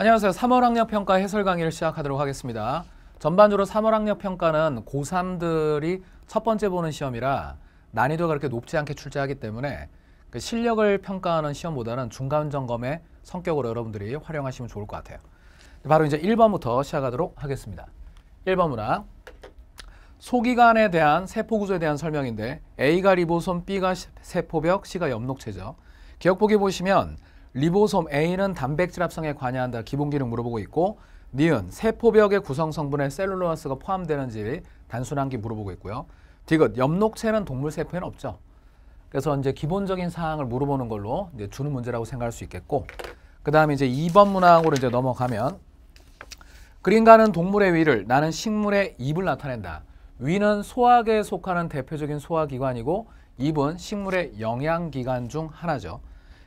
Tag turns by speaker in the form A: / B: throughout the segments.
A: 안녕하세요. 3월 학력평가 해설 강의를 시작하도록 하겠습니다. 전반적으로 3월 학력평가는 고3들이 첫 번째 보는 시험이라 난이도가 그렇게 높지 않게 출제하기 때문에 그 실력을 평가하는 시험보다는 중간 점검의 성격으로 여러분들이 활용하시면 좋을 것 같아요. 바로 이제 1번부터 시작하도록 하겠습니다. 1번 문항. 소기관에 대한 세포구조에 대한 설명인데 A가 리보솜, B가 세포벽, C가 엽록체죠. 기억보기 보시면 리보솜 A는 단백질 합성에 관여한다. 기본 기능 물어보고 있고 니은 세포벽의 구성 성분에 셀룰로스가 아 포함되는지 단순한 게 물어보고 있고요. 디귿 엽록체는 동물 세포에는 없죠. 그래서 이제 기본적인 사항을 물어보는 걸로 이제 주는 문제라고 생각할 수 있겠고 그다음에 이제 2번 문항으로 이제 넘어가면 그림가는 동물의 위를 나는 식물의 입을 나타낸다. 위는 소화계에 속하는 대표적인 소화기관이고 입은 식물의 영양기관 중 하나죠.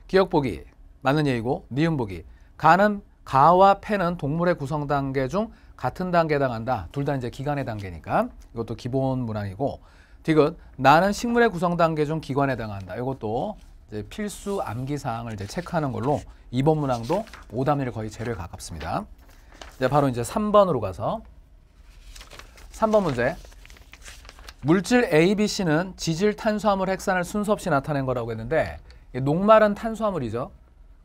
A: 기억 보기 맞는 얘기고 니은보기. 가는 가와 폐는 동물의 구성 단계 중 같은 단계에 해당한다. 둘 다 이제 기관의 단계니까 이것도 기본 문항이고 디귿 나는 식물의 구성 단계 중 기관에 해당한다. 이것도 이제 필수 암기 사항을 이제 체크하는 걸로 이번 문항도 오답률이 거의 제로에 가깝습니다. 이제 바로 이제 3번으로 가서 3번 문제 물질 A, B, C는 지질 탄수화물 핵산을 순서 없이 나타낸 거라고 했는데 녹말은 탄수화물이죠.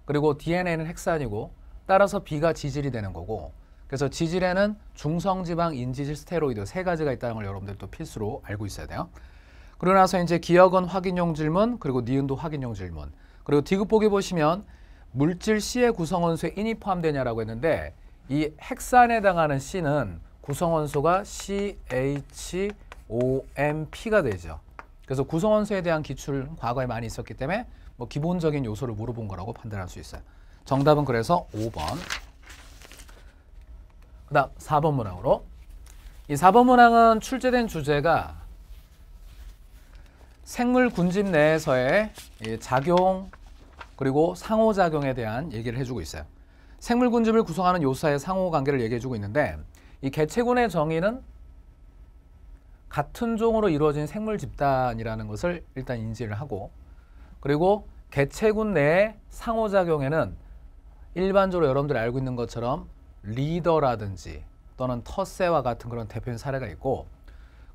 A: 그리고 DNA는 핵산이고 따라서 B가 지질이 되는 거고 그래서 지질에는 중성지방, 인지질, 스테로이드 세 가지가 있다는 걸 여러분들 도 필수로 알고 있어야 돼요. 그러고 나서 이제 기억은 확인용 질문 그리고 니은도 확인용 질문 그리고 디귿보기 보시면 물질 C의 구성원수에 인이 포함되냐라고 했는데 이 핵산에 당하는 C는 구성원소가 CHOMP가 되죠. 그래서 구성원 수에 대한 기출 과거에 많이 있었기 때문에 뭐 기본적인 요소를 물어본 거라고 판단할 수 있어요. 정답은 그래서 5번. 그 다음 4번 문항으로. 이 4번 문항은 출제된 주제가 생물 군집 내에서의 작용 그리고 상호작용에 대한 얘기를 해주고 있어요. 생물 군집을 구성하는 요사의 상호관계를 얘기해주고 있는데 이 개체군의 정의는 같은 종으로 이루어진 생물 집단이라는 것을 일단 인지를 하고 그리고 개체군 내의 상호작용에는 일반적으로 여러분들이 알고 있는 것처럼 리더라든지 또는 터세와 같은 그런 대표인 적 사례가 있고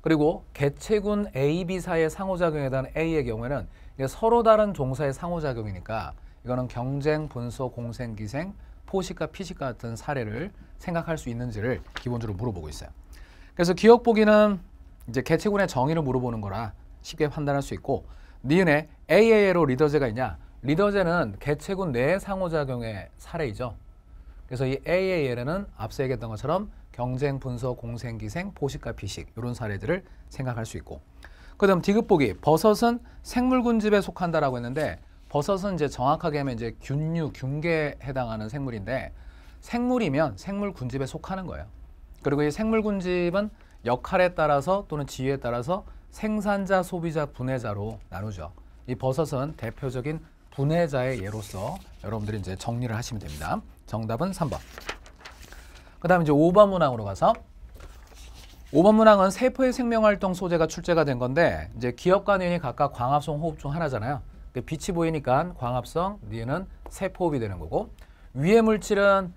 A: 그리고 개체군 A, B 사이의 상호작용에 대한 A의 경우에는 서로 다른 종사의 상호작용이니까 이거는 경쟁, 분소, 공생, 기생, 포식과 피식 같은 사례를 생각할 수 있는지를 기본적으로 물어보고 있어요. 그래서 기억 보기는 이제 개체군의 정의를 물어보는 거라 쉽게 판단할 수 있고 니은에 AA로 리더제가 있냐? 리더제는 개체군 내 상호작용의 사례이죠. 그래서 이 AAL에는 앞서 얘기했던 것처럼 경쟁, 분석, 공생, 기생, 포식과 피식 이런 사례들을 생각할 수 있고 그 다음 디귿 보기 버섯은 생물군집에 속한다라고 했는데 버섯은 이제 정확하게 하면 이제 균류, 균계에 해당하는 생물인데 생물이면 생물군집에 속하는 거예요. 그리고 이 생물군집은 역할에 따라서 또는 지위에 따라서 생산자, 소비자, 분해자로 나누죠. 이 버섯은 대표적인 분해자의 예로서 여러분들이 이제 정리를 하시면 됩니다. 정답은 3번. 그 다음 이제 5번 문항으로 가서 5번 문항은 세포의 생명활동 소재가 출제가 된 건데 이제 기억과 니이 각각 광합성 호흡 중 하나잖아요. 빛이 보이니까 광합성, 니은은 세포호흡이 되는 거고 위의 물질은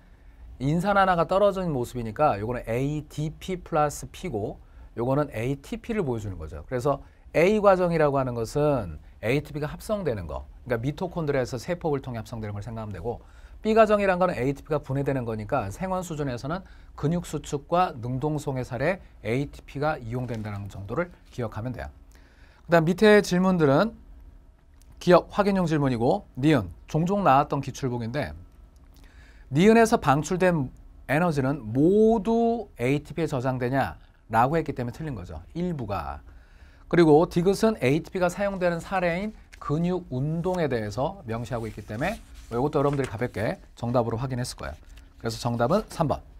A: 인산 하나가 떨어진 모습이니까 요거는 ADP 플러스 P고 요거는 ATP를 보여주는 거죠. 그래서 A 과정이라고 하는 것은 ATP가 합성되는 거. 그러니까 미토콘드리아에서 세포를 통해 합성되는 걸 생각하면 되고 B 과정이란 거는 ATP가 분해되는 거니까 생원 수준에서는 근육 수축과 능동성의 살에 ATP가 이용된다는 정도를 기억하면 돼요. 그다음 밑에 질문들은 기억 확인용 질문이고 니은 종종 나왔던 기출복인데 니은에서 방출된 에너지는 모두 ATP에 저장되냐? 라고 했기 때문에 틀린 거죠. 일부가. 그리고 디귿은 ATP가 사용되는 사례인 근육 운동에 대해서 명시하고 있기 때문에 이것도 여러분들이 가볍게 정답으로 확인했을 거예요. 그래서 정답은 3번.